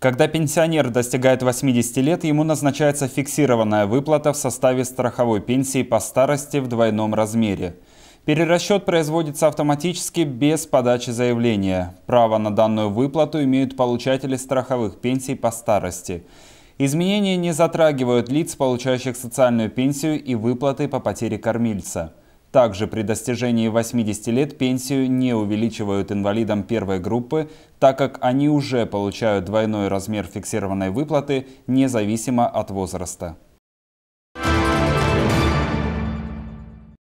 Когда пенсионер достигает 80 лет, ему назначается фиксированная выплата в составе страховой пенсии по старости в двойном размере. Перерасчет производится автоматически без подачи заявления. Право на данную выплату имеют получатели страховых пенсий по старости. Изменения не затрагивают лиц, получающих социальную пенсию и выплаты по потере кормильца. Также при достижении 80 лет пенсию не увеличивают инвалидам первой группы, так как они уже получают двойной размер фиксированной выплаты независимо от возраста.